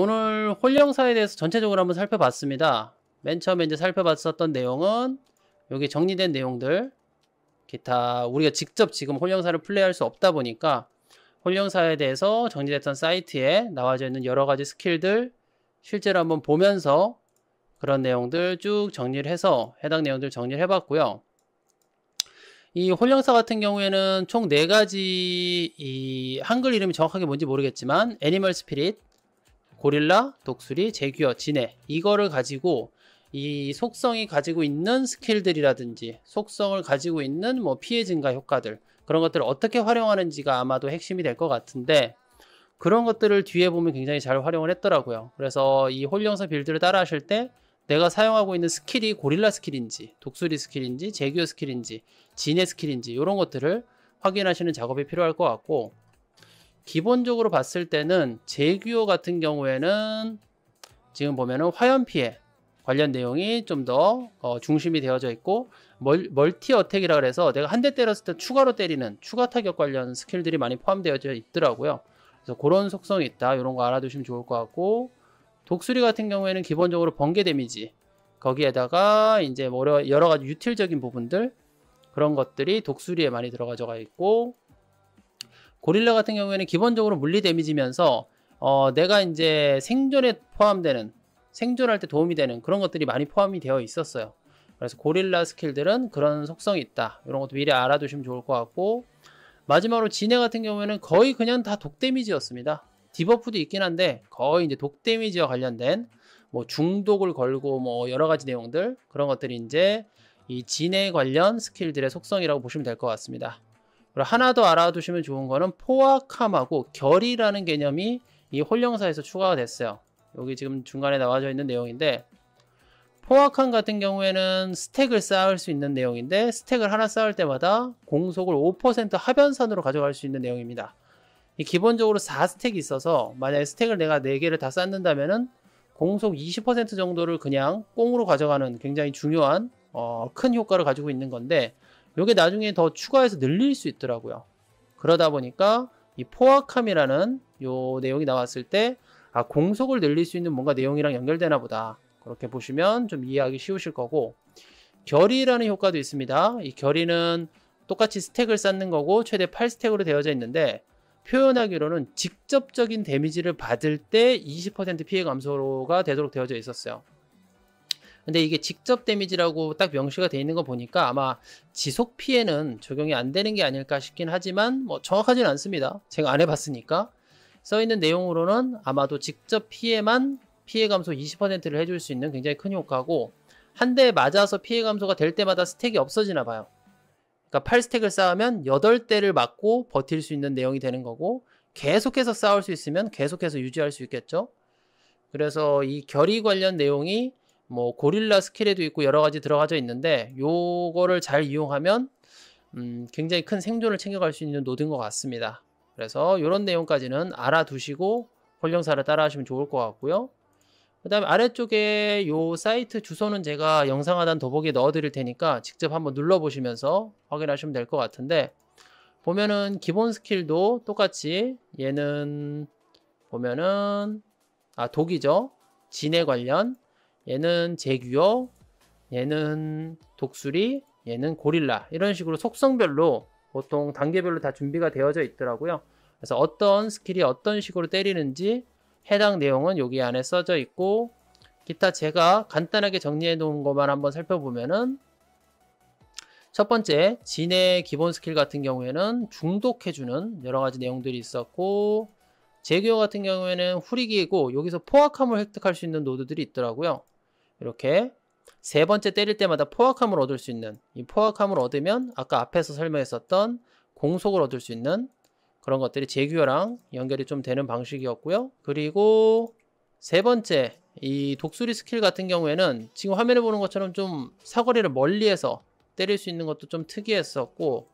오늘 홀령사에 대해서 전체적으로 한번 살펴봤습니다. 맨 처음에 이제 살펴봤었던 내용은 여기 정리된 내용들 기타 우리가 직접 지금 홀령사를 플레이할 수 없다 보니까 홀령사에 대해서 정리됐던 사이트에 나와져 있는 여러 가지 스킬들 실제로 한번 보면서 그런 내용들 쭉 정리를 해서 해당 내용들 정리를 해봤고요. 이홀령사 같은 경우에는 총 4가지 이 한글 이름이 정확하게 뭔지 모르겠지만 애니멀 스피릿, 고릴라, 독수리, 제규어, 진해 이거를 가지고 이 속성이 가지고 있는 스킬들이라든지 속성을 가지고 있는 뭐 피해 증가 효과들 그런 것들을 어떻게 활용하는지가 아마도 핵심이 될 것 같은데 그런 것들을 뒤에 보면 굉장히 잘 활용을 했더라고요 그래서 이홀령사 빌드를 따라 하실 때 내가 사용하고 있는 스킬이 고릴라 스킬인지 독수리 스킬인지 제규어 스킬인지 진해 스킬인지 이런 것들을 확인하시는 작업이 필요할 것 같고 기본적으로 봤을 때는 제규어 같은 경우에는 지금 보면은 화염 피해 관련 내용이 좀더 어 중심이 되어져 있고 멀, 멀티 어택이라 그래서 내가 한 대 때렸을 때 추가로 때리는 추가 타격 관련 스킬들이 많이 포함되어져 있더라고요. 그래서 그런 속성이 있다. 이런 거 알아두시면 좋을 것 같고 독수리 같은 경우에는 기본적으로 번개 데미지 거기에다가 이제 뭐 여러 가지 유틸적인 부분들 그런 것들이 독수리에 많이 들어가져가 있고 고릴라 같은 경우에는 기본적으로 물리 데미지면서 어, 내가 이제 생존에 포함되는 생존할 때 도움이 되는 그런 것들이 많이 포함이 되어 있었어요. 그래서 고릴라 스킬들은 그런 속성이 있다. 이런 것도 미리 알아두시면 좋을 것 같고 마지막으로 진해 같은 경우에는 거의 그냥 다 독 데미지였습니다. 디버프도 있긴 한데 거의 이제 독 데미지와 관련된 뭐 중독을 걸고 뭐 여러 가지 내용들 그런 것들이 이제 이 진해 관련 스킬들의 속성이라고 보시면 될 것 같습니다. 하나 더 알아두시면 좋은 거는 포악함하고 결이라는 개념이 이 홀령사에서 추가가 됐어요. 여기 지금 중간에 나와져 있는 내용인데 포악함 같은 경우에는 스택을 쌓을 수 있는 내용인데 스택을 하나 쌓을 때마다 공속을 5% 하변선으로 가져갈 수 있는 내용입니다. 기본적으로 4스택이 있어서 만약에 스택을 내가 4개를 다 쌓는다면은 공속 20% 정도를 그냥 꽁으로 가져가는 굉장히 중요한 어, 큰 효과를 가지고 있는 건데 요게 나중에 더 추가해서 늘릴 수 있더라고요. 그러다 보니까 이 포악함이라는 요 내용이 나왔을 때 아, 공속을 늘릴 수 있는 뭔가 내용이랑 연결되나 보다. 그렇게 보시면 좀 이해하기 쉬우실 거고 결의라는 효과도 있습니다. 이 결의는 똑같이 스택을 쌓는 거고 최대 8스택으로 되어져 있는데 표현하기로는 직접적인 데미지를 받을 때 20% 피해 감소가 되도록 되어져 있었어요. 근데 이게 직접 데미지라고 딱 명시가 돼 있는 거 보니까 아마 지속 피해는 적용이 안 되는 게 아닐까 싶긴 하지만 뭐 정확하지는 않습니다. 제가 안 해봤으니까 써 있는 내용으로는 아마도 직접 피해만 피해 감소 20%를 해줄 수 있는 굉장히 큰 효과고 한 대 맞아서 피해 감소가 될 때마다 스택이 없어지나 봐요. 그러니까 8스택을 쌓으면 8대를 맞고 버틸 수 있는 내용이 되는 거고 계속해서 쌓을 수 있으면 계속해서 유지할 수 있겠죠. 그래서 이 결의 관련 내용이 뭐 고릴라 스킬에도 있고 여러 가지 들어가져 있는데 요거를 잘 이용하면 음 굉장히 큰 생존을 챙겨갈 수 있는 노드인 것 같습니다. 그래서 이런 내용까지는 알아두시고 훈령사를 따라하시면 좋을 것 같고요. 그 다음에 아래쪽에 요 사이트 주소는 제가 영상 하단 도보기에 넣어드릴 테니까 직접 한번 눌러보시면서 확인하시면 될 것 같은데 보면은 기본 스킬도 똑같이 얘는 보면은 아 독이죠. 진해 관련 얘는 제규어, 얘는 독수리, 얘는 고릴라 이런 식으로 속성별로 보통 단계별로 다 준비가 되어져 있더라고요. 그래서 어떤 스킬이 어떤 식으로 때리는지 해당 내용은 여기 안에 써져 있고 기타 제가 간단하게 정리해 놓은 것만 한번 살펴보면은 첫 번째 진의 기본 스킬 같은 경우에는 중독해주는 여러 가지 내용들이 있었고 제규어 같은 경우에는 후리기이고 여기서 포악함을 획득할 수 있는 노드들이 있더라고요. 이렇게 세 번째 때릴 때마다 포악함을 얻을 수 있는 이 포악함을 얻으면 아까 앞에서 설명했었던 공속을 얻을 수 있는 그런 것들이 제규어랑 연결이 좀 되는 방식이었고요. 그리고 세 번째 이 독수리 스킬 같은 경우에는 지금 화면에 보는 것처럼 좀 사거리를 멀리에서 때릴 수 있는 것도 좀 특이했었고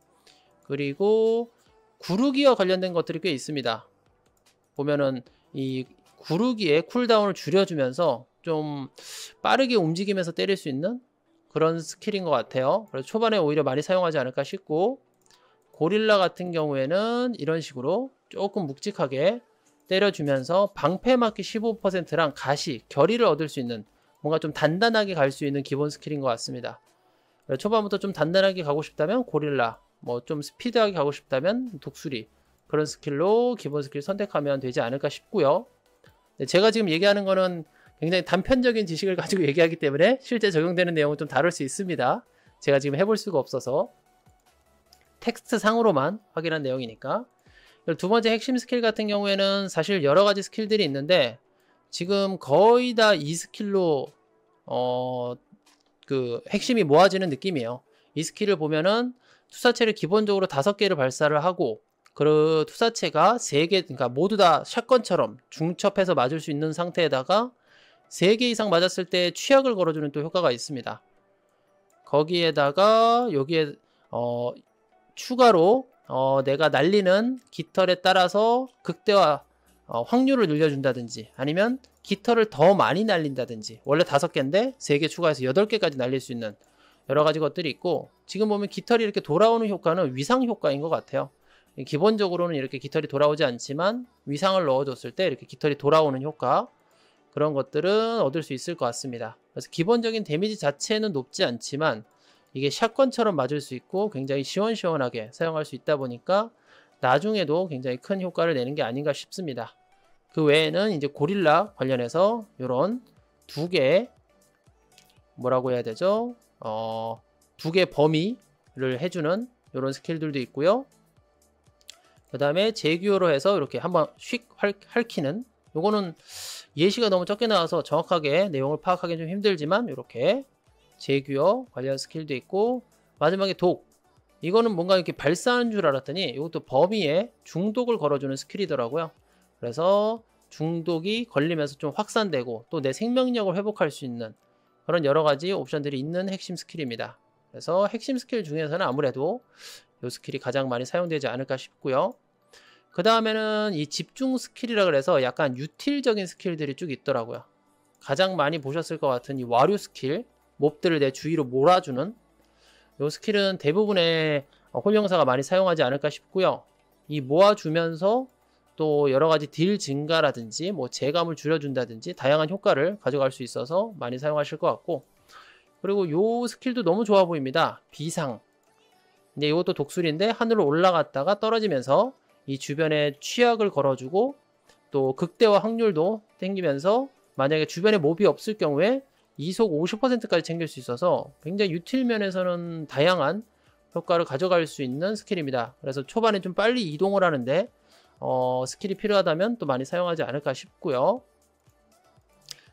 그리고 구르기와 관련된 것들이 꽤 있습니다. 보면은 이 구르기의 쿨다운을 줄여주면서 좀 빠르게 움직이면서 때릴 수 있는 그런 스킬인 것 같아요. 그래서 초반에 오히려 많이 사용하지 않을까 싶고 고릴라 같은 경우에는 이런 식으로 조금 묵직하게 때려주면서 방패막기 15%랑 가시, 결의를 얻을 수 있는 뭔가 좀 단단하게 갈 수 있는 기본 스킬인 것 같습니다. 초반부터 좀 단단하게 가고 싶다면 고릴라, 뭐 좀 스피드하게 가고 싶다면 독수리 그런 스킬로 기본 스킬 선택하면 되지 않을까 싶고요. 네, 제가 지금 얘기하는 거는 굉장히 단편적인 지식을 가지고 얘기하기 때문에 실제 적용되는 내용은 좀 다를 수 있습니다. 제가 지금 해볼 수가 없어서 텍스트 상으로만 확인한 내용이니까 두 번째 핵심 스킬 같은 경우에는 사실 여러 가지 스킬들이 있는데 지금 거의 다 이 스킬로 어그 핵심이 모아지는 느낌이에요. 이 스킬을 보면은 투사체를 기본적으로 다섯 개를 발사를 하고 그 투사체가 세개 그러니까 모두 다 샷건처럼 중첩해서 맞을 수 있는 상태에다가 3개 이상 맞았을 때 취약을 걸어주는 또 효과가 있습니다. 거기에다가 여기에 어, 추가로 어, 내가 날리는 깃털에 따라서 극대화 어, 확률을 늘려준다든지 아니면 깃털을 더 많이 날린다든지 원래 5개인데 3개 추가해서 8개까지 날릴 수 있는 여러 가지 것들이 있고 지금 보면 깃털이 이렇게 돌아오는 효과는 위상 효과인 것 같아요. 기본적으로는 이렇게 깃털이 돌아오지 않지만 위상을 넣어줬을 때 이렇게 깃털이 돌아오는 효과 그런 것들은 얻을 수 있을 것 같습니다. 그래서 기본적인 데미지 자체는 높지 않지만 이게 샷건처럼 맞을 수 있고 굉장히 시원시원하게 사용할 수 있다 보니까 나중에도 굉장히 큰 효과를 내는 게 아닌가 싶습니다. 그 외에는 이제 고릴라 관련해서 이런 두 개의 뭐라고 해야 되죠? 어, 두 개 범위를 해주는 이런 스킬들도 있고요. 그 다음에 제규어로 해서 이렇게 한번 휙 핥, 핥히는 요거는 예시가 너무 적게 나와서 정확하게 내용을 파악하기는 좀 힘들지만 이렇게 제규어 관련 스킬도 있고 마지막에 독 이거는 뭔가 이렇게 발사하는 줄 알았더니 이것도 범위에 중독을 걸어주는 스킬이더라고요 그래서 중독이 걸리면서 좀 확산되고 또 내 생명력을 회복할 수 있는 그런 여러 가지 옵션들이 있는 핵심 스킬입니다 그래서 핵심 스킬 중에서는 아무래도 이 스킬이 가장 많이 사용되지 않을까 싶고요 그 다음에는 이 집중 스킬이라 그래서 약간 유틸적인 스킬들이 쭉 있더라고요. 가장 많이 보셨을 것 같은 이 와류 스킬, 몹들을 내 주위로 몰아주는 이 스킬은 대부분의 어, 홀령사가 많이 사용하지 않을까 싶고요. 이 모아주면서 또 여러 가지 딜 증가라든지 뭐 재감을 줄여준다든지 다양한 효과를 가져갈 수 있어서 많이 사용하실 것 같고 그리고 요 스킬도 너무 좋아 보입니다 비상 근데 이것도 독수리인데 하늘로 올라갔다가 떨어지면서 이 주변에 취약을 걸어주고 또 극대화 확률도 땡기면서 만약에 주변에 몹이 없을 경우에 이속 50%까지 챙길 수 있어서 굉장히 유틸 면에서는 다양한 효과를 가져갈 수 있는 스킬입니다. 그래서 초반에 좀 빨리 이동을 하는데 어, 스킬이 필요하다면 또 많이 사용하지 않을까 싶고요.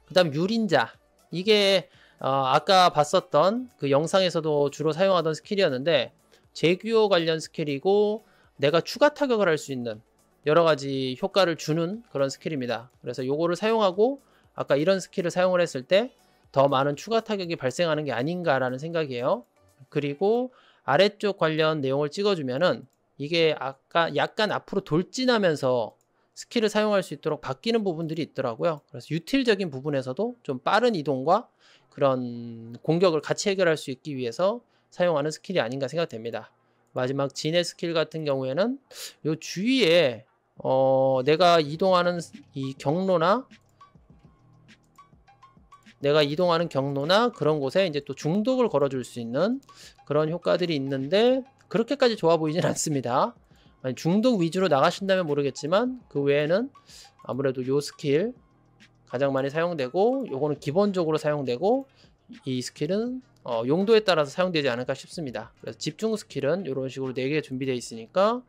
그 다음 유린자 이게 어, 아까 봤었던 그 영상에서도 주로 사용하던 스킬이었는데 제규어 관련 스킬이고 내가 추가 타격을 할 수 있는 여러 가지 효과를 주는 그런 스킬입니다. 그래서 요거를 사용하고 아까 이런 스킬을 사용을 했을 때 더 많은 추가 타격이 발생하는 게 아닌가라는 생각이에요. 그리고 아래쪽 관련 내용을 찍어주면은 이게 아까 약간 앞으로 돌진하면서 스킬을 사용할 수 있도록 바뀌는 부분들이 있더라고요. 그래서 유틸적인 부분에서도 좀 빠른 이동과 그런 공격을 같이 해결할 수 있기 위해서 사용하는 스킬이 아닌가 생각됩니다. 마지막 진의 스킬 같은 경우에는 요 주위에 어 내가 이동하는 이 경로나 내가 이동하는 경로나 그런 곳에 이제 또 중독을 걸어줄 수 있는 그런 효과들이 있는데 그렇게까지 좋아 보이진 않습니다. 중독 위주로 나가신다면 모르겠지만 그 외에는 아무래도 요 스킬 가장 많이 사용되고 요거는 기본적으로 사용되고 이 스킬은 어, 용도에 따라서 사용되지 않을까 싶습니다. 그래서 집중 스킬은 이런 식으로 4개 준비되어 있으니까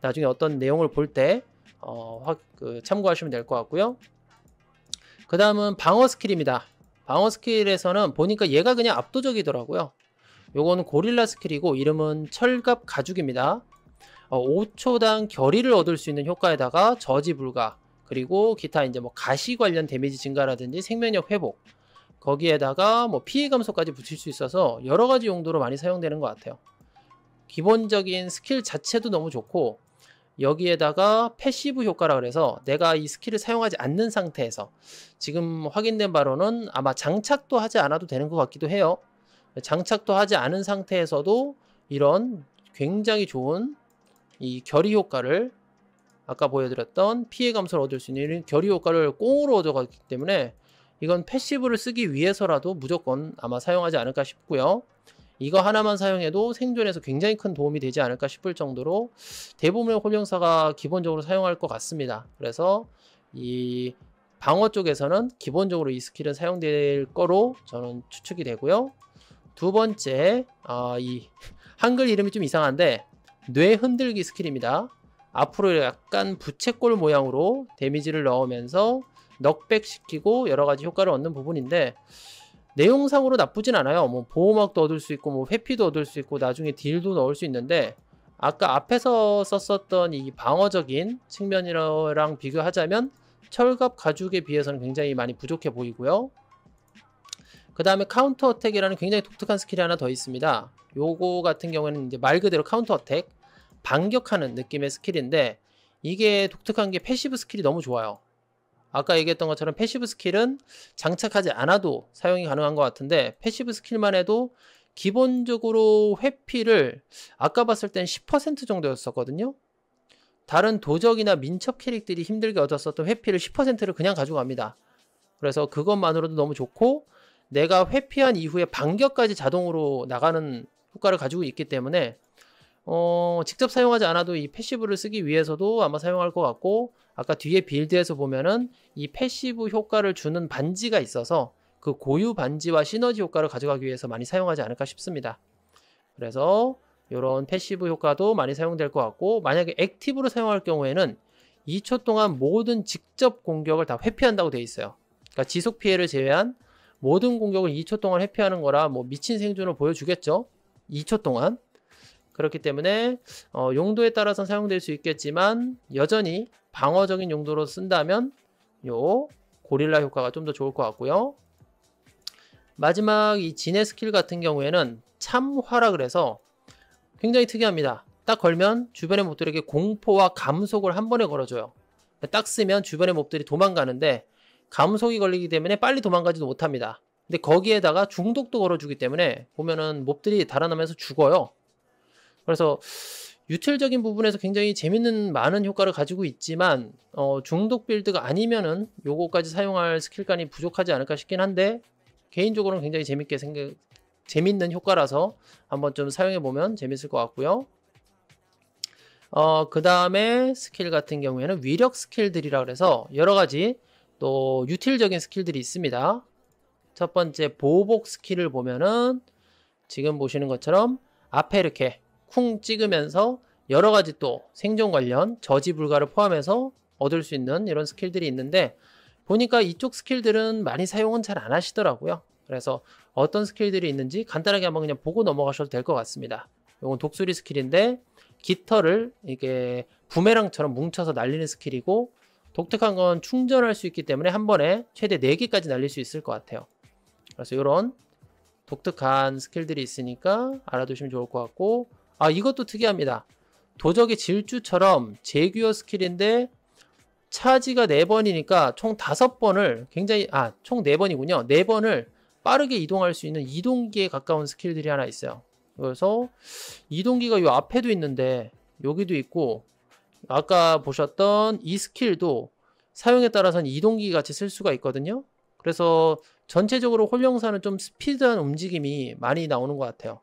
나중에 어떤 내용을 볼때 어, 그 참고하시면 될 것 같고요. 그 다음은 방어 스킬입니다. 방어 스킬에서는 보니까 얘가 그냥 압도적이더라고요. 요거는 고릴라 스킬이고 이름은 철갑 가죽입니다. 어, 5초당 결의를 얻을 수 있는 효과에다가 저지 불가 그리고 기타 이제 뭐 가시 관련 데미지 증가라든지 생명력 회복 거기에다가 뭐 피해 감소까지 붙일 수 있어서 여러 가지 용도로 많이 사용되는 것 같아요. 기본적인 스킬 자체도 너무 좋고 여기에다가 패시브 효과라 그래서 내가 이 스킬을 사용하지 않는 상태에서 지금 확인된 바로는 아마 장착도 하지 않아도 되는 것 같기도 해요. 장착도 하지 않은 상태에서도 이런 굉장히 좋은 이 결의 효과를 아까 보여드렸던 피해 감소를 얻을 수 있는 결의 효과를 꽁으로 얻어갔기 때문에 이건 패시브를 쓰기 위해서라도 무조건 아마 사용하지 않을까 싶고요. 이거 하나만 사용해도 생존에서 굉장히 큰 도움이 되지 않을까 싶을 정도로 대부분의 홀령사가 기본적으로 사용할 것 같습니다. 그래서 이 방어 쪽에서는 기본적으로 이 스킬은 사용될 거로 저는 추측이 되고요. 두 번째, 어, 이 한글 이름이 좀 이상한데 뇌 흔들기 스킬입니다. 앞으로 약간 부채꼴 모양으로 데미지를 넣으면서 넉백시키고 여러 가지 효과를 얻는 부분인데 내용상으로 나쁘진 않아요. 뭐 보호막도 얻을 수 있고 뭐 회피도 얻을 수 있고 나중에 딜도 넣을 수 있는데 아까 앞에서 썼었던 이 방어적인 측면이랑 비교하자면 철갑 가죽에 비해서는 굉장히 많이 부족해 보이고요. 그 다음에 카운터 어택이라는 굉장히 독특한 스킬이 하나 더 있습니다. 요거 같은 경우에는 이제 말 그대로 카운터 어택, 반격하는 느낌의 스킬인데 이게 독특한 게 패시브 스킬이 너무 좋아요. 아까 얘기했던 것처럼 패시브 스킬은 장착하지 않아도 사용이 가능한 것 같은데 패시브 스킬만 해도 기본적으로 회피를 아까 봤을 땐 10% 정도였었거든요. 다른 도적이나 민첩 캐릭들이 힘들게 얻었었던 회피를 10%를 그냥 가져갑니다. 그래서 그것만으로도 너무 좋고 내가 회피한 이후에 반격까지 자동으로 나가는 효과를 가지고 있기 때문에 어, 직접 사용하지 않아도 이 패시브를 쓰기 위해서도 아마 사용할 것 같고 아까 뒤에 빌드에서 보면은 이 패시브 효과를 주는 반지가 있어서 그 고유 반지와 시너지 효과를 가져가기 위해서 많이 사용하지 않을까 싶습니다. 그래서 이런 패시브 효과도 많이 사용될 것 같고 만약에 액티브로 사용할 경우에는 2초 동안 모든 직접 공격을 다 회피한다고 되어 있어요. 그러니까 지속 피해를 제외한 모든 공격을 2초 동안 회피하는 거라 뭐 미친 생존을 보여주겠죠. 2초 동안. 그렇기 때문에 어, 용도에 따라서 사용될 수 있겠지만 여전히 방어적인 용도로 쓴다면 요 고릴라 효과가 좀 더 좋을 것 같고요. 마지막 이 진의 스킬 같은 경우에는 참화라 그래서 굉장히 특이합니다. 딱 걸면 주변의 몹들에게 공포와 감속을 한 번에 걸어줘요. 딱 쓰면 주변의 몹들이 도망가는데 감속이 걸리기 때문에 빨리 도망가지도 못합니다. 근데 거기에다가 중독도 걸어주기 때문에 보면은 몹들이 달아나면서 죽어요. 그래서 유틸적인 부분에서 굉장히 재밌는 많은 효과를 가지고 있지만 어, 중독 빌드가 아니면은 요거까지 사용할 스킬간이 부족하지 않을까 싶긴 한데 개인적으로는 굉장히 재밌게 생각 재밌는 효과라서 한번 좀 사용해 보면 재밌을 것 같고요. 어, 그 다음에 스킬 같은 경우에는 위력 스킬들이라 그래서 여러 가지 또 유틸적인 스킬들이 있습니다. 첫 번째 보복 스킬을 보면은 지금 보시는 것처럼 앞에 이렇게 쿵 찍으면서 여러 가지 또 생존 관련 저지 불가를 포함해서 얻을 수 있는 이런 스킬들이 있는데 보니까 이쪽 스킬들은 많이 사용은 잘 안 하시더라고요. 그래서 어떤 스킬들이 있는지 간단하게 한번 그냥 보고 넘어가셔도 될 것 같습니다. 이건 독수리 스킬인데 깃털을 이게 부메랑처럼 뭉쳐서 날리는 스킬이고 독특한 건 충전할 수 있기 때문에 한 번에 최대 4개까지 날릴 수 있을 것 같아요. 그래서 이런 독특한 스킬들이 있으니까 알아두시면 좋을 것 같고 아 이것도 특이합니다. 도적의 질주처럼 제규어 스킬인데 차지가 4번이니까 총 5번을 굉장히 아총 4번이군요. 4번을 빠르게 이동할 수 있는 이동기에 가까운 스킬들이 하나 있어요. 그래서 이동기가 요 앞에도 있는데 여기도 있고 아까 보셨던 이 스킬도 사용에 따라서는 이동기 같이 쓸 수가 있거든요. 그래서 전체적으로 홀령사는 좀 스피드한 움직임이 많이 나오는 것 같아요.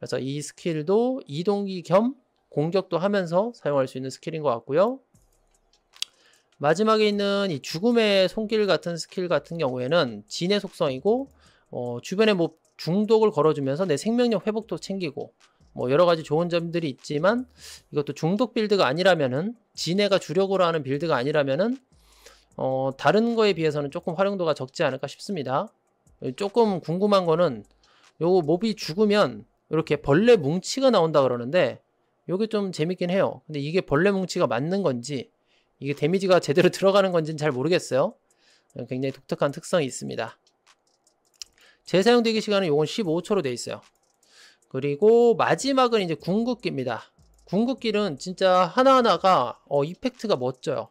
그래서 이 스킬도 이동기 겸 공격도 하면서 사용할 수 있는 스킬인 것 같고요. 마지막에 있는 이 죽음의 손길 같은 스킬 같은 경우에는 진의 속성이고 어, 주변에 뭐 중독을 걸어주면서 내 생명력 회복도 챙기고 뭐 여러 가지 좋은 점들이 있지만 이것도 중독 빌드가 아니라면은 진해가 주력으로 하는 빌드가 아니라면은 어 다른 거에 비해서는 조금 활용도가 적지 않을까 싶습니다. 조금 궁금한 거는 요거 몹이 죽으면 이렇게 벌레 뭉치가 나온다 그러는데 요게 좀 재밌긴 해요. 근데 이게 벌레 뭉치가 맞는 건지 이게 데미지가 제대로 들어가는 건지는 잘 모르겠어요. 어, 굉장히 독특한 특성이 있습니다. 재사용 대기 시간은 요건 15초로 되어 있어요. 그리고 마지막은 이제 궁극기입니다. 궁극기는 진짜 하나하나가 어, 이펙트가 멋져요.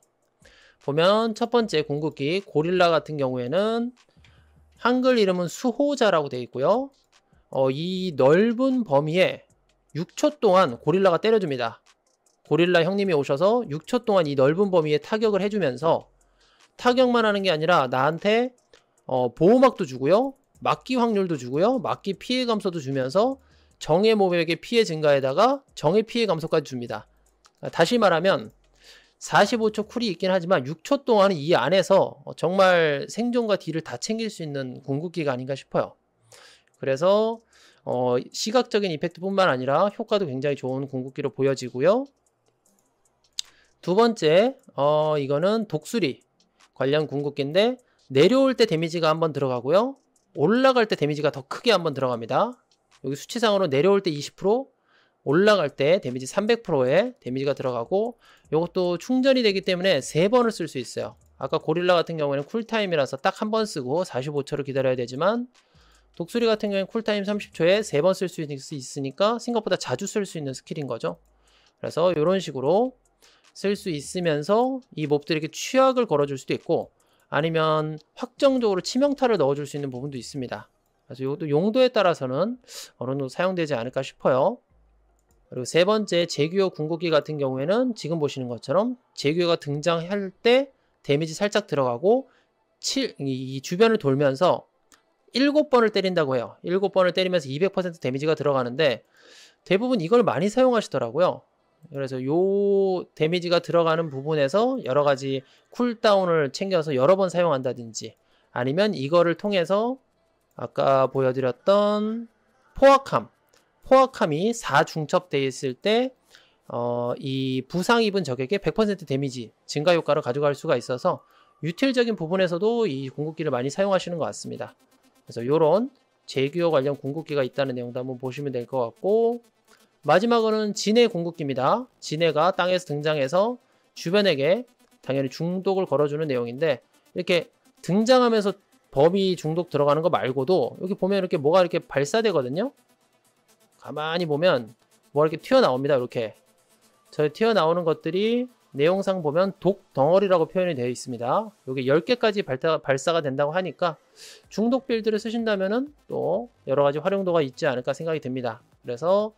보면 첫 번째 궁극기 고릴라 같은 경우에는 한글 이름은 수호자라고 되어 있고요. 어, 이 넓은 범위에 6초 동안 고릴라가 때려줍니다. 고릴라 형님이 오셔서 6초 동안 이 넓은 범위에 타격을 해주면서 타격만 하는 게 아니라 나한테 어, 보호막도 주고요. 막기 확률도 주고요. 막기 피해 감소도 주면서 정의 몸에의 피해 증가에다가 정의 피해 감소까지 줍니다. 그러니까 다시 말하면 45초 쿨이 있긴 하지만 6초 동안은 이 안에서 정말 생존과 딜을 다 챙길 수 있는 궁극기가 아닌가 싶어요. 그래서 어, 시각적인 이펙트뿐만 아니라 효과도 굉장히 좋은 궁극기로 보여지고요. 두 번째, 어, 이거는 독수리 관련 궁극기인데 내려올 때 데미지가 한번 들어가고요. 올라갈 때 데미지가 더 크게 한번 들어갑니다. 여기 수치상으로 내려올 때 20%, 올라갈 때 데미지 300%에 데미지가 들어가고 이것도 충전이 되기 때문에 세번을 쓸 수 있어요. 아까 고릴라 같은 경우에는 쿨타임이라서 딱 한 번 쓰고 45초를 기다려야 되지만 독수리 같은 경우엔 쿨타임 30초에 3번 쓸 수 있으니까 생각보다 자주 쓸 수 있는 스킬인 거죠. 그래서 이런 식으로 쓸 수 있으면서 이 몹들에게 취약을 걸어줄 수도 있고 아니면 확정적으로 치명타를 넣어줄 수 있는 부분도 있습니다. 그래서 이것도 용도에 따라서는 어느 정도 사용되지 않을까 싶어요. 그리고 세 번째 제규어 궁극기 같은 경우에는 지금 보시는 것처럼 제규어가 등장할 때 데미지 살짝 들어가고 7, 이 주변을 돌면서 7번을 때린다고 해요. 7번을 때리면서 200% 데미지가 들어가는데 대부분 이걸 많이 사용하시더라고요. 그래서 요 데미지가 들어가는 부분에서 여러 가지 쿨다운을 챙겨서 여러 번 사용한다든지 아니면 이거를 통해서 아까 보여드렸던 포악함 포악함이 4중첩되어 있을 때 어, 이 부상 입은 적에게 100% 데미지 증가 효과를 가져갈 수가 있어서 유틸적인 부분에서도 이 궁극기를 많이 사용하시는 것 같습니다. 그래서 이런 제규어 관련 궁극기가 있다는 내용도 한번 보시면 될 것 같고 마지막으로는 진해 궁극기입니다. 진해가 땅에서 등장해서 주변에게 당연히 중독을 걸어주는 내용인데 이렇게 등장하면서 범위 중독 들어가는 거 말고도 여기 보면 이렇게 뭐가 이렇게 발사되거든요. 가만히 보면 뭐가 이렇게 튀어나옵니다. 이렇게 저 튀어나오는 것들이 내용상 보면 독 덩어리라고 표현이 되어 있습니다. 여기 10개까지 발사, 가 된다고 하니까 중독 빌드를 쓰신다면 또 여러 가지 활용도가 있지 않을까 생각이 듭니다. 그래서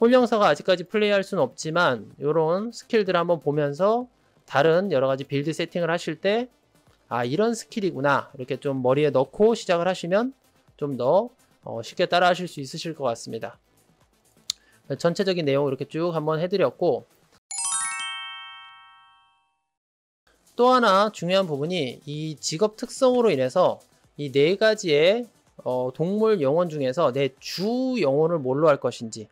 홀령사가 아직까지 플레이할 수는 없지만 이런 스킬들을 한번 보면서 다른 여러 가지 빌드 세팅을 하실 때 아, 이런 스킬이구나. 이렇게 좀 머리에 넣고 시작을 하시면 좀더 어, 쉽게 따라 하실 수 있으실 것 같습니다. 전체적인 내용 이렇게 쭉 한번 해드렸고 또 하나 중요한 부분이 이 직업 특성으로 인해서 이 네 가지의 어, 동물 영혼 중에서 내 주 영혼을 뭘로 할 것인지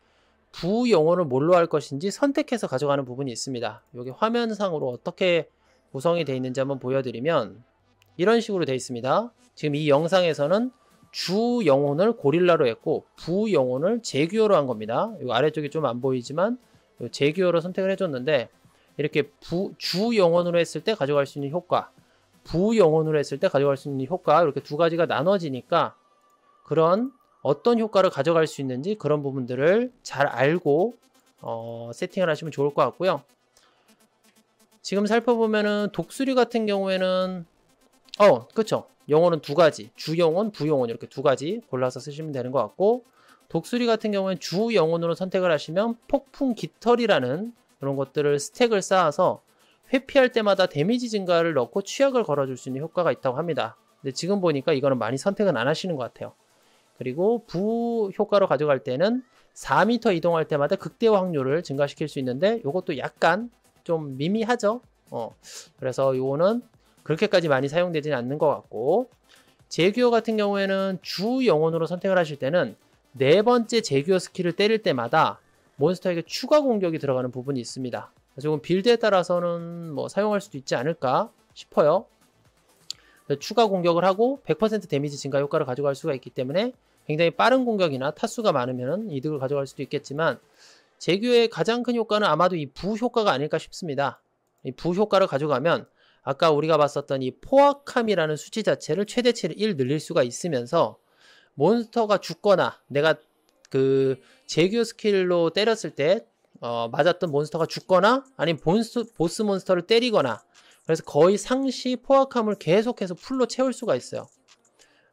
부 영혼을 뭘로 할 것인지 선택해서 가져가는 부분이 있습니다. 여기 화면상으로 어떻게 구성이 되어 있는지 한번 보여드리면 이런 식으로 되어 있습니다. 지금 이 영상에서는 주 영혼을 고릴라로 했고 부 영혼을 제규어로 한 겁니다. 이 아래쪽이 좀 안 보이지만 제규어로 선택을 해줬는데 이렇게 부, 주 영혼으로 했을 때 가져갈 수 있는 효과 부 영혼으로 했을 때 가져갈 수 있는 효과 이렇게 두 가지가 나눠지니까 그런 어떤 효과를 가져갈 수 있는지 그런 부분들을 잘 알고 어, 세팅을 하시면 좋을 것 같고요 지금 살펴보면은 독수리 같은 경우에는 어 그쵸 영혼은두 가지 주영혼 부영혼 이렇게 두 가지 골라서 쓰시면 되는 것 같고 독수리 같은 경우엔 주영혼으로 선택을 하시면 폭풍 깃털이라는 이런 것들을 스택을 쌓아서 회피할 때마다 데미지 증가를 넣고 취약을 걸어줄 수 있는 효과가 있다고 합니다. 근데 지금 보니까 이거는 많이 선택은 안 하시는 것 같아요. 그리고 부 효과로 가져갈 때는 4m 이동할 때마다 극대화 확률을 증가시킬 수 있는데 이것도 약간 좀 미미하죠. 어, 그래서 이거는 그렇게까지 많이 사용되지는 않는 것 같고 제규어 같은 경우에는 주 영혼으로 선택을 하실 때는 네 번째 제규어 스킬을 때릴 때마다 몬스터에게 추가 공격이 들어가는 부분이 있습니다. 조금 빌드에 따라서는 뭐 사용할 수도 있지 않을까 싶어요. 추가 공격을 하고 100% 데미지 증가 효과를 가져갈 수가 있기 때문에 굉장히 빠른 공격이나 타수가 많으면 이득을 가져갈 수도 있겠지만 제규의 가장 큰 효과는 아마도 이 부효과가 아닐까 싶습니다. 이 부효과를 가져가면 아까 우리가 봤었던 이 포악함이라는 수치 자체를 최대치를 1 늘릴 수가 있으면서 몬스터가 죽거나 내가 그 제규 스킬로 때렸을 때 어, 맞았던 몬스터가 죽거나 아니면 본스, 보스 몬스터를 때리거나 그래서 거의 상시 포악함을 계속해서 풀로 채울 수가 있어요.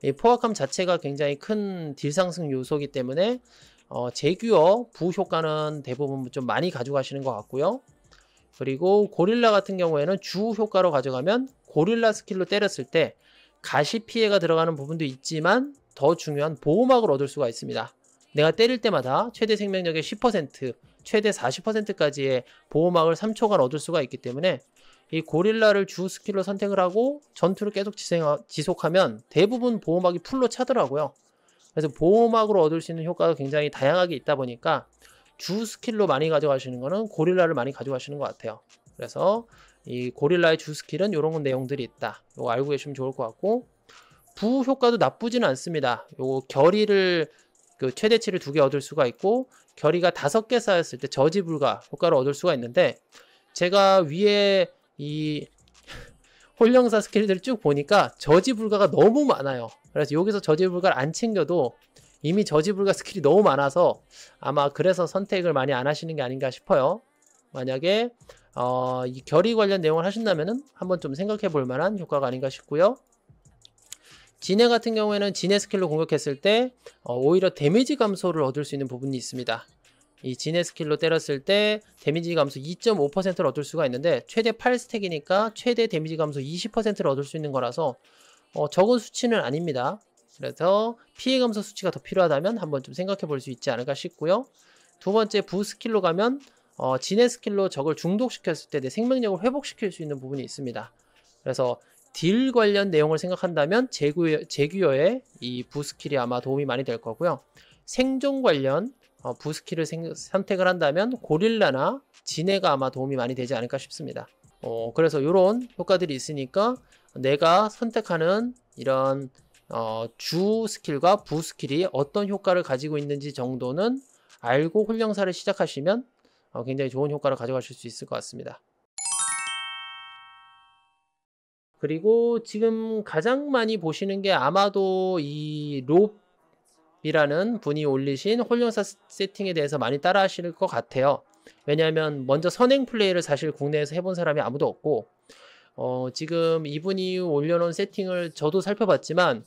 이 포악함 자체가 굉장히 큰 딜 상승 요소이기 때문에 어, 제규어 부 효과는 대부분 좀 많이 가져가시는 것 같고요. 그리고 고릴라 같은 경우에는 주 효과로 가져가면 고릴라 스킬로 때렸을 때 가시 피해가 들어가는 부분도 있지만 더 중요한 보호막을 얻을 수가 있습니다. 내가 때릴 때마다 최대 생명력의 10%, 최대 40%까지의 보호막을 3초간 얻을 수가 있기 때문에 이 고릴라를 주 스킬로 선택을 하고 전투를 계속 지속하면 대부분 보호막이 풀로 차더라고요. 그래서 보호막으로 얻을 수 있는 효과가 굉장히 다양하게 있다 보니까 주 스킬로 많이 가져가시는 거는 고릴라를 많이 가져가시는 것 같아요. 그래서 이 고릴라의 주 스킬은 이런 내용들이 있다. 이거 알고 계시면 좋을 것 같고 부 효과도 나쁘지는 않습니다. 이거 결의를 그 최대치를 두 개 얻을 수가 있고 결의가 다섯 개 쌓였을 때 저지 불가 효과를 얻을 수가 있는데 제가 위에 이 홀령사 스킬들을 쭉 보니까 저지 불가가 너무 많아요. 그래서 여기서 저지 불가를 안 챙겨도 이미 저지 불가 스킬이 너무 많아서 아마 그래서 선택을 많이 안 하시는 게 아닌가 싶어요. 만약에 어, 이 결의 관련 내용을 하신다면 한번 좀 생각해 볼 만한 효과가 아닌가 싶고요. 진해 같은 경우에는 진해 스킬로 공격했을 때 어, 오히려 데미지 감소를 얻을 수 있는 부분이 있습니다. 이 진해 스킬로 때렸을 때 데미지 감소 2.5%를 얻을 수가 있는데 최대 8스택이니까 최대 데미지 감소 20%를 얻을 수 있는 거라서 어, 적은 수치는 아닙니다. 그래서 피해 감소 수치가 더 필요하다면 한번 좀 생각해 볼 수 있지 않을까 싶고요. 두 번째 부 스킬로 가면 어, 진해 스킬로 적을 중독시켰을 때 내 생명력을 회복시킬 수 있는 부분이 있습니다. 그래서 딜 관련 내용을 생각한다면 제규, 제규어의 이 부스킬이 아마 도움이 많이 될 거고요. 생존 관련 어, 부스킬을 생, 선택을 한다면 고릴라나 지네가 아마 도움이 많이 되지 않을까 싶습니다. 어, 그래서 이런 효과들이 있으니까 내가 선택하는 이런 어, 주 스킬과 부 스킬이 어떤 효과를 가지고 있는지 정도는 알고 훈련사를 시작하시면 어, 굉장히 좋은 효과를 가져가실 수 있을 것 같습니다. 그리고 지금 가장 많이 보시는 게 아마도 이 롭이라는 분이 올리신 홀령사 세팅에 대해서 많이 따라 하실 것 같아요. 왜냐하면 먼저 선행 플레이를 사실 국내에서 해본 사람이 아무도 없고 어, 지금 이분이 올려놓은 세팅을 저도 살펴봤지만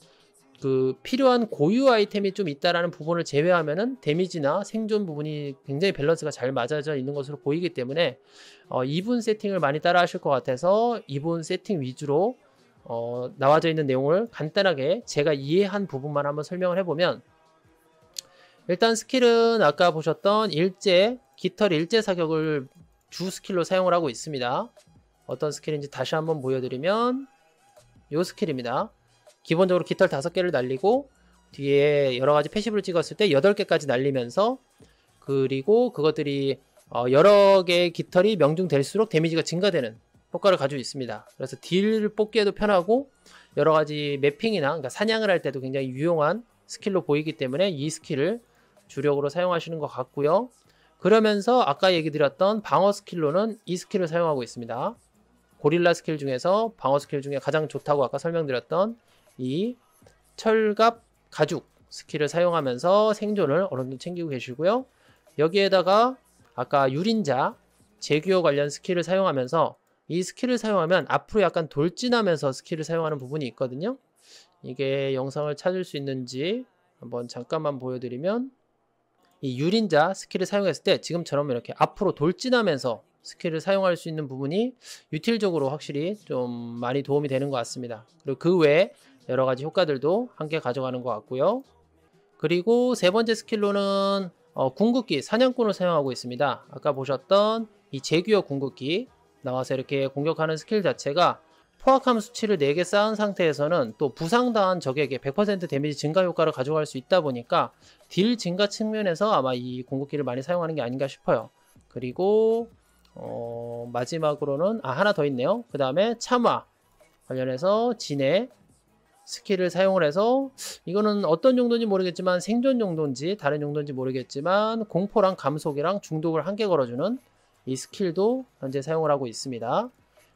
그 필요한 고유 아이템이 좀 있다라는 부분을 제외하면은 데미지나 생존 부분이 굉장히 밸런스가 잘 맞아져 있는 것으로 보이기 때문에 어, 2분 세팅을 많이 따라 하실 것 같아서 2분 세팅 위주로 어, 나와져 있는 내용을 간단하게 제가 이해한 부분만 한번 설명을 해보면 일단 스킬은 아까 보셨던 일제, 깃털 일제 사격을 주 스킬로 사용을 하고 있습니다. 어떤 스킬인지 다시 한번 보여드리면 요 스킬입니다. 기본적으로 깃털 다섯 개를 날리고 뒤에 여러 가지 패시브를 찍었을 때 여덟 개까지 날리면서 그리고 그것들이 어 여러 개의 깃털이 명중될수록 데미지가 증가되는 효과를 가지고 있습니다. 그래서 딜을 뽑기에도 편하고 여러 가지 매핑이나 그러니까 사냥을 할 때도 굉장히 유용한 스킬로 보이기 때문에 이 스킬을 주력으로 사용하시는 것 같고요. 그러면서 아까 얘기 드렸던 방어 스킬로는 이 스킬을 사용하고 있습니다. 고릴라 스킬 중에서 방어 스킬 중에 가장 좋다고 아까 설명드렸던 이 철갑 가죽 스킬을 사용하면서 생존을 어느 정도 챙기고 계시고요. 여기에다가 아까 유린자 제규어 관련 스킬을 사용하면서 이 스킬을 사용하면 앞으로 약간 돌진하면서 스킬을 사용하는 부분이 있거든요. 이게 영상을 찾을 수 있는지 한번 잠깐만 보여드리면 이 유린자 스킬을 사용했을 때 지금처럼 이렇게 앞으로 돌진하면서 스킬을 사용할 수 있는 부분이 유틸적으로 확실히 좀 많이 도움이 되는 것 같습니다. 그리고 그 외에 여러 가지 효과들도 함께 가져가는 것 같고요. 그리고 세 번째 스킬로는 어, 궁극기 사냥꾼을 사용하고 있습니다. 아까 보셨던 이 제규어 궁극기 나와서 이렇게 공격하는 스킬 자체가 포악함 수치를 4개 쌓은 상태에서는 또 부상당한 적에게 100% 데미지 증가 효과를 가져갈 수 있다 보니까 딜 증가 측면에서 아마 이 궁극기를 많이 사용하는 게 아닌가 싶어요. 그리고 어, 마지막으로는 아 하나 더 있네요. 그 다음에 참화 관련해서 진해 스킬을 사용을 해서 이거는 어떤 용도인지 모르겠지만 생존 용도인지 다른 용도인지 모르겠지만 공포랑 감속이랑 중독을 함께 걸어주는 이 스킬도 현재 사용을 하고 있습니다.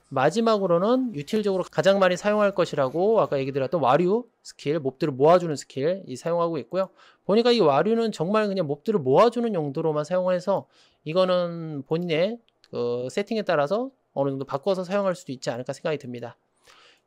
마지막으로는 유틸적으로 가장 많이 사용할 것이라고 아까 얘기 드렸던 와류 스킬, 몹들을 모아주는 스킬 이 사용하고 있고요. 보니까 이 와류는 정말 그냥 몹들을 모아주는 용도로만 사용해서 이거는 본인의 그 세팅에 따라서 어느 정도 바꿔서 사용할 수도 있지 않을까 생각이 듭니다.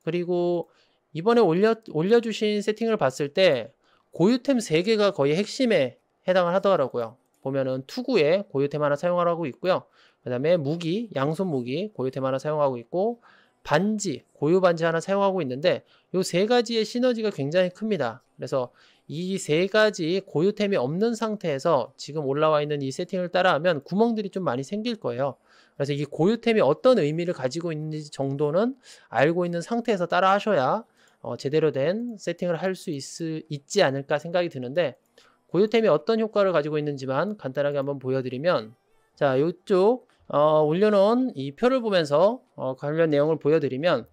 그리고 이번에 올려, 올려주신 세팅을 봤을 때 고유템 3개가 거의 핵심에 해당을 하더라고요. 보면은 투구에 고유템 하나 사용하라고 있고요. 그 다음에 무기, 양손 무기 고유템 하나 사용하고 있고 반지, 고유 반지 하나 사용하고 있는데 이 세 가지의 시너지가 굉장히 큽니다. 그래서 이 세 가지 고유템이 없는 상태에서 지금 올라와 있는 이 세팅을 따라하면 구멍들이 좀 많이 생길 거예요. 그래서 이 고유템이 어떤 의미를 가지고 있는지 정도는 알고 있는 상태에서 따라 하셔야 어, 제대로 된 세팅을 할 수 있지 않을까 생각이 드는데 고요템이 어떤 효과를 가지고 있는지만 간단하게 한번 보여드리면 자 이쪽 어, 올려놓은 이 표를 보면서 어, 관련 내용을 보여드리면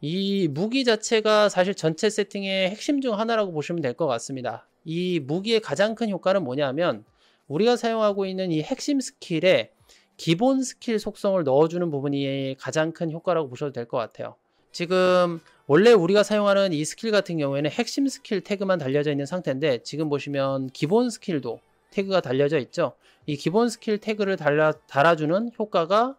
이 무기 자체가 사실 전체 세팅의 핵심 중 하나라고 보시면 될 것 같습니다. 이 무기의 가장 큰 효과는 뭐냐면 우리가 사용하고 있는 이 핵심 스킬에 기본 스킬 속성을 넣어주는 부분이 가장 큰 효과라고 보셔도 될 것 같아요. 지금 원래 우리가 사용하는 이 스킬 같은 경우에는 핵심 스킬 태그만 달려져 있는 상태인데 지금 보시면 기본 스킬도 태그가 달려져 있죠. 이 기본 스킬 태그를 달라, 달아주는 효과가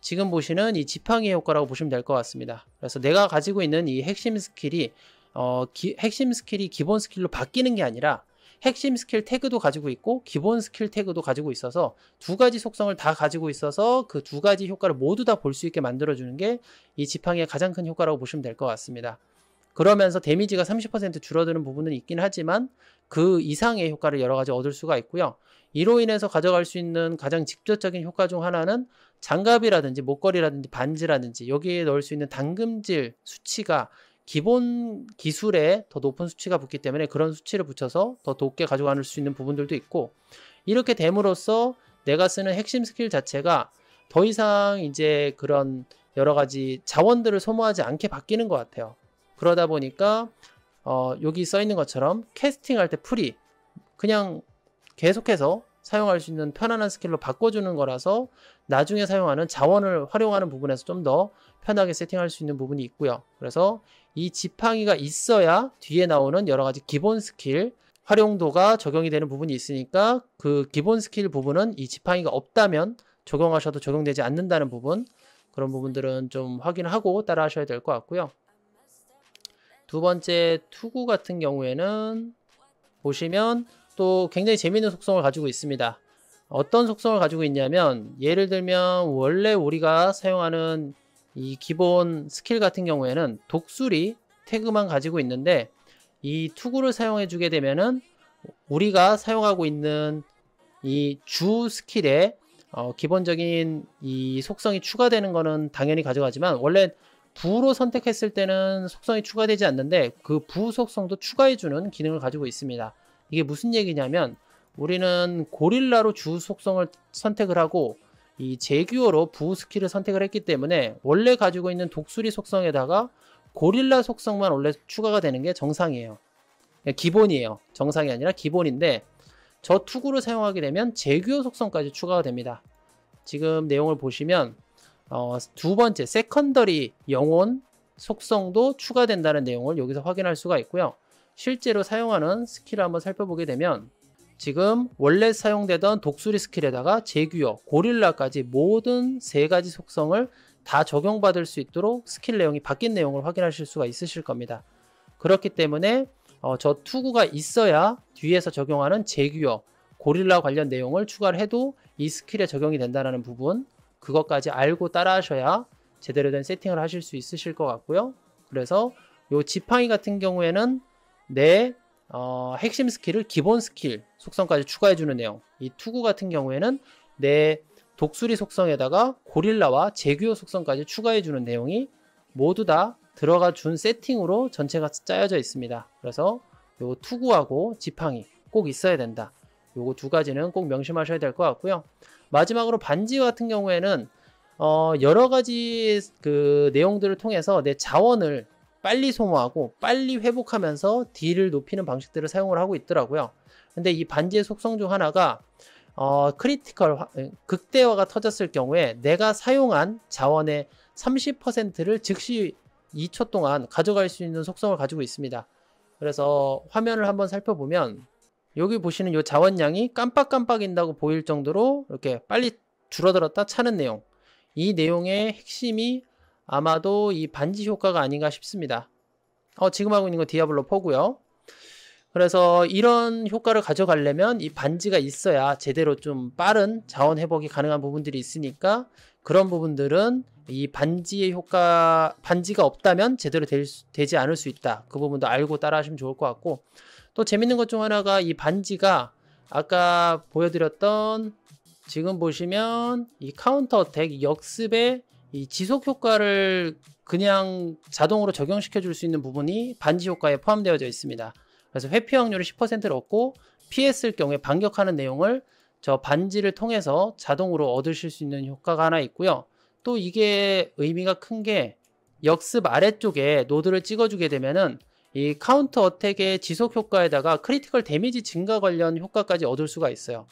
지금 보시는 이 지팡이 효과라고 보시면 될 것 같습니다. 그래서 내가 가지고 있는 이 핵심 스킬이 어, 기, 핵심 스킬이 기본 스킬로 바뀌는 게 아니라 핵심 스킬 태그도 가지고 있고 기본 스킬 태그도 가지고 있어서 두 가지 속성을 다 가지고 있어서 그 두 가지 효과를 모두 다 볼 수 있게 만들어주는 게 이 지팡이의 가장 큰 효과라고 보시면 될 것 같습니다. 그러면서 데미지가 30% 줄어드는 부분은 있긴 하지만 그 이상의 효과를 여러 가지 얻을 수가 있고요. 이로 인해서 가져갈 수 있는 가장 직접적인 효과 중 하나는 장갑이라든지 목걸이라든지 반지라든지 여기에 넣을 수 있는 당금질 수치가 기본 기술에 더 높은 수치가 붙기 때문에 그런 수치를 붙여서 더 높게 가져갈 수 있는 부분들도 있고 이렇게 됨으로써 내가 쓰는 핵심 스킬 자체가 더 이상 이제 그런 여러 가지 자원들을 소모하지 않게 바뀌는 것 같아요. 그러다 보니까 어, 여기 써 있는 것처럼 캐스팅할 때 풀이 그냥 계속해서 사용할 수 있는 편안한 스킬로 바꿔주는 거라서 나중에 사용하는 자원을 활용하는 부분에서 좀 더 편하게 세팅할 수 있는 부분이 있고요. 그래서 이 지팡이가 있어야 뒤에 나오는 여러 가지 기본 스킬 활용도가 적용이 되는 부분이 있으니까 그 기본 스킬 부분은 이 지팡이가 없다면 적용하셔도 적용되지 않는다는 부분 그런 부분들은 좀 확인하고 따라 하셔야 될 것 같고요 두 번째 투구 같은 경우에는 보시면 또 굉장히 재미있는 속성을 가지고 있습니다 어떤 속성을 가지고 있냐면 예를 들면 원래 우리가 사용하는 이 기본 스킬 같은 경우에는 독수리 태그만 가지고 있는데 이 투구를 사용해 주게 되면은 우리가 사용하고 있는 이 주 스킬에 어 기본적인 이 속성이 추가되는 거는 당연히 가져가지만 원래 부로 선택했을 때는 속성이 추가되지 않는데 그 부 속성도 추가해주는 기능을 가지고 있습니다. 이게 무슨 얘기냐면 우리는 고릴라로 주 속성을 선택을 하고 이 제규어로 부호 스킬을 선택을 했기 때문에 원래 가지고 있는 독수리 속성에다가 고릴라 속성만 원래 추가가 되는 게 정상이에요. 예, 기본이에요. 정상이 아니라 기본인데 저 투구를 사용하게 되면 제규어 속성까지 추가가 됩니다. 지금 내용을 보시면 어, 두 번째 세컨더리 영혼 속성도 추가된다는 내용을 여기서 확인할 수가 있고요. 실제로 사용하는 스킬을 한번 살펴보게 되면 지금 원래 사용되던 독수리 스킬에다가 제규어, 고릴라까지 모든 세 가지 속성을 다 적용받을 수 있도록 스킬 내용이 바뀐 내용을 확인하실 수가 있으실 겁니다. 그렇기 때문에 어, 저 투구가 있어야 뒤에서 적용하는 제규어, 고릴라 관련 내용을 추가를 해도 이 스킬에 적용이 된다는 부분 그것까지 알고 따라 하셔야 제대로 된 세팅을 하실 수 있으실 것 같고요. 그래서 이 지팡이 같은 경우에는 내 어, 핵심 스킬을 기본 스킬 속성까지 추가해주는 내용 이 투구 같은 경우에는 내 독수리 속성에다가 고릴라와 제규어 속성까지 추가해주는 내용이 모두 다 들어가 준 세팅으로 전체가 짜여져 있습니다 그래서 요 투구하고 지팡이 꼭 있어야 된다 요거 두 가지는 꼭 명심하셔야 될 것 같고요 마지막으로 반지 같은 경우에는 어 여러 가지 그 내용들을 통해서 내 자원을 빨리 소모하고 빨리 회복하면서 딜을 높이는 방식들을 사용을 하고 있더라고요 근데 이 반지의 속성 중 하나가 어, 크리티컬 극대화가 터졌을 경우에 내가 사용한 자원의 30%를 즉시 2초 동안 가져갈 수 있는 속성을 가지고 있습니다. 그래서 화면을 한번 살펴보면 여기 보시는 이 자원량이 깜빡깜빡인다고 보일 정도로 이렇게 빨리 줄어들었다 차는 내용 이 내용의 핵심이 아마도 이 반지 효과가 아닌가 싶습니다. 어, 지금 하고 있는 건 디아블로 4고요. 그래서 이런 효과를 가져가려면 이 반지가 있어야 제대로 좀 빠른 자원 회복이 가능한 부분들이 있으니까 그런 부분들은 이 반지의 효과 반지가 없다면 제대로 될, 되지 않을 수 있다 그 부분도 알고 따라 하시면 좋을 것 같고 또 재밌는 것 중 하나가 이 반지가 아까 보여드렸던 지금 보시면 이 카운터 어택 역습의 이 지속 효과를 그냥 자동으로 적용시켜 줄 수 있는 부분이 반지 효과에 포함되어져 있습니다 그래서 회피 확률을 10%를 얻고 피했을 경우에 반격하는 내용을 저 반지를 통해서 자동으로 얻으실 수 있는 효과가 하나 있고요. 또 이게 의미가 큰 게 역습 아래쪽에 노드를 찍어주게 되면은 이 카운터 어택의 지속 효과에다가 크리티컬 데미지 증가 관련 효과까지 얻을 수가 있어요.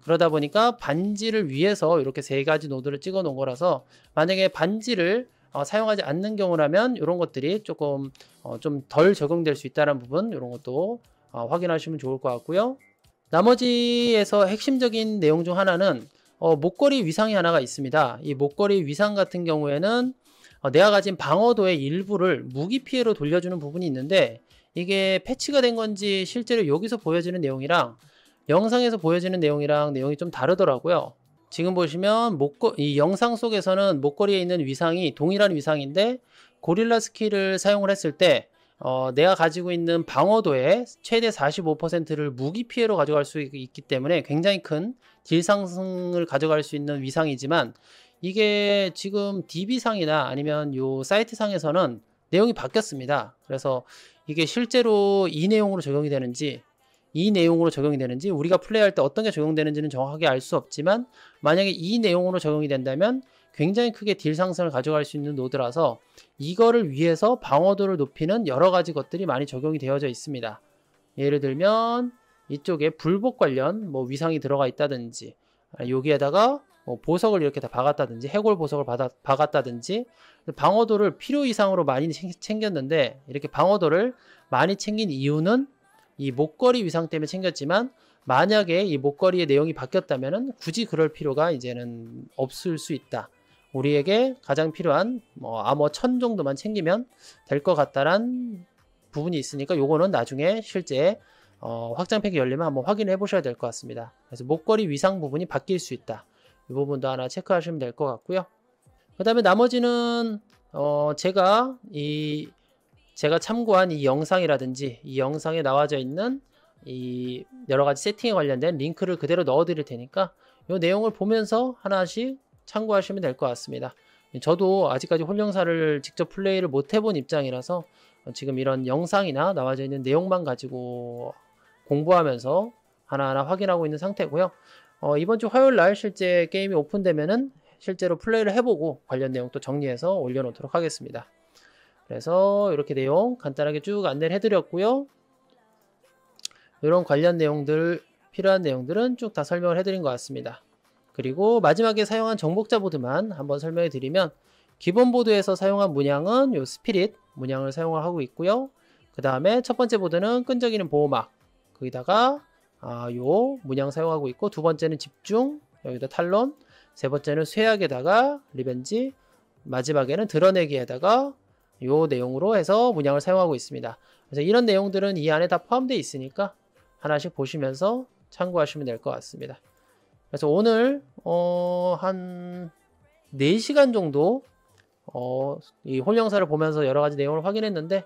그러다 보니까 반지를 위해서 이렇게 세 가지 노드를 찍어 놓은 거라서 만약에 반지를 어, 사용하지 않는 경우라면 이런 것들이 조금 어, 좀 덜 적용될 수 있다는 부분 이런 것도 어, 확인하시면 좋을 것 같고요. 나머지에서 핵심적인 내용 중 하나는 어, 목걸이 위상이 하나가 있습니다. 이 목걸이 위상 같은 경우에는 어, 내가 가진 방어도의 일부를 무기 피해로 돌려주는 부분이 있는데 이게 패치가 된 건지 실제로 여기서 보여지는 내용이랑 영상에서 보여지는 내용이랑 내용이 좀 다르더라고요. 지금 보시면 목걸 이 영상 속에서는 목걸이에 있는 위상이 동일한 위상인데 고릴라 스키를 사용을 했을 때 어, 내가 가지고 있는 방어도의 최대 45%를 무기 피해로 가져갈 수 있기 때문에 굉장히 큰 딜 상승을 가져갈 수 있는 위상이지만 이게 지금 DB상이나 아니면 요 사이트상에서는 내용이 바뀌었습니다. 그래서 이게 실제로 이 내용으로 적용이 되는지 이 내용으로 적용이 되는지 우리가 플레이할 때 어떤 게 적용되는지는 정확하게 알 수 없지만 만약에 이 내용으로 적용이 된다면 굉장히 크게 딜 상승을 가져갈 수 있는 노드라서 이거를 위해서 방어도를 높이는 여러 가지 것들이 많이 적용이 되어져 있습니다. 예를 들면 이쪽에 불복 관련 뭐 위상이 들어가 있다든지 여기에다가 뭐 보석을 이렇게 다 박았다든지 해골 보석을 받아, 박았다든지 방어도를 필요 이상으로 많이 챙겼는데 이렇게 방어도를 많이 챙긴 이유는 이 목걸이 위상 때문에 챙겼지만 만약에 이 목걸이의 내용이 바뀌었다면 굳이 그럴 필요가 이제는 없을 수 있다. 우리에게 가장 필요한 뭐 암호 천 정도만 챙기면 될 것 같다란 부분이 있으니까 요거는 나중에 실제 어, 확장팩이 열리면 한번 확인해 보셔야 될 것 같습니다. 그래서 목걸이 위상 부분이 바뀔 수 있다. 이 부분도 하나 체크하시면 될 것 같고요. 그 다음에 나머지는 어, 제가 이 제가 참고한 이 영상이라든지 이 영상에 나와져 있는 이 여러 가지 세팅에 관련된 링크를 그대로 넣어 드릴 테니까 이 내용을 보면서 하나씩 참고하시면 될 것 같습니다. 저도 아직까지 홀영사를 직접 플레이를 못 해본 입장이라서 지금 이런 영상이나 나와져 있는 내용만 가지고 공부하면서 하나하나 확인하고 있는 상태고요. 어, 이번 주 화요일 날 실제 게임이 오픈되면은 실제로 플레이를 해보고 관련 내용 도 정리해서 올려놓도록 하겠습니다. 그래서 이렇게 내용 간단하게 쭉 안내를 해드렸고요. 이런 관련 내용들 필요한 내용들은 쭉 다 설명을 해드린 것 같습니다. 그리고 마지막에 사용한 정복자 보드만 한번 설명해 드리면 기본 보드에서 사용한 문양은 요 스피릿 문양을 사용을 하고 있고요. 그 다음에 첫 번째 보드는 끈적이는 보호막 거기다가 아, 요 문양 사용하고 있고 두 번째는 집중 여기다 탈론 세 번째는 쇠약에다가 리벤지 마지막에는 드러내기에다가 요 내용으로 해서 문양을 사용하고 있습니다. 그래서 이런 내용들은 이 안에 다 포함되어 있으니까 하나씩 보시면서 참고하시면 될 것 같습니다. 그래서 오늘 어, 한 4시간 정도 어, 이 홀영사를 보면서 여러 가지 내용을 확인했는데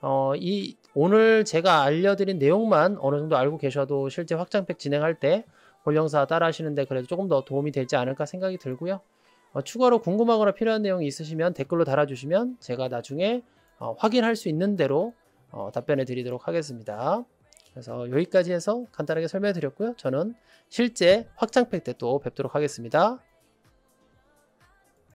어, 이 오늘 제가 알려드린 내용만 어느 정도 알고 계셔도 실제 확장팩 진행할 때 홀영사 따라 하시는데 그래도 조금 더 도움이 되지 않을까 생각이 들고요. 어, 추가로 궁금하거나 필요한 내용이 있으시면 댓글로 달아주시면 제가 나중에 어, 확인할 수 있는 대로 어, 답변해 드리도록 하겠습니다. 그래서 여기까지 해서 간단하게 설명해 드렸고요. 저는 실제 확장팩 때 또 뵙도록 하겠습니다.